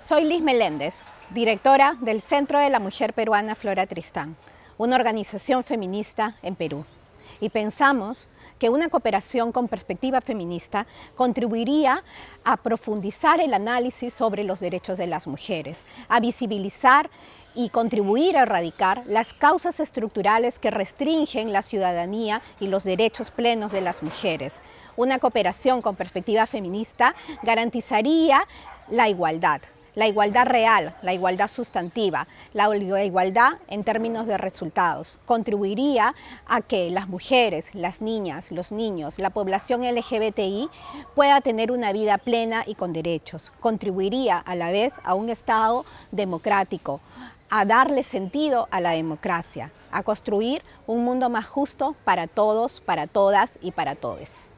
Soy Liz Meléndez, directora del Centro de la Mujer Peruana Flora Tristán, una organización feminista en Perú. Y pensamos que una cooperación con perspectiva feminista contribuiría a profundizar el análisis sobre los derechos de las mujeres, a visibilizar y contribuir a erradicar las causas estructurales que restringen la ciudadanía y los derechos plenos de las mujeres. Una cooperación con perspectiva feminista garantizaría la igualdad, la igualdad real, la igualdad sustantiva, la igualdad en términos de resultados. Contribuiría a que las mujeres, las niñas, los niños, la población LGBTI pueda tener una vida plena y con derechos. Contribuiría a la vez a un Estado democrático, a darle sentido a la democracia, a construir un mundo más justo para todos, para todas y para todos.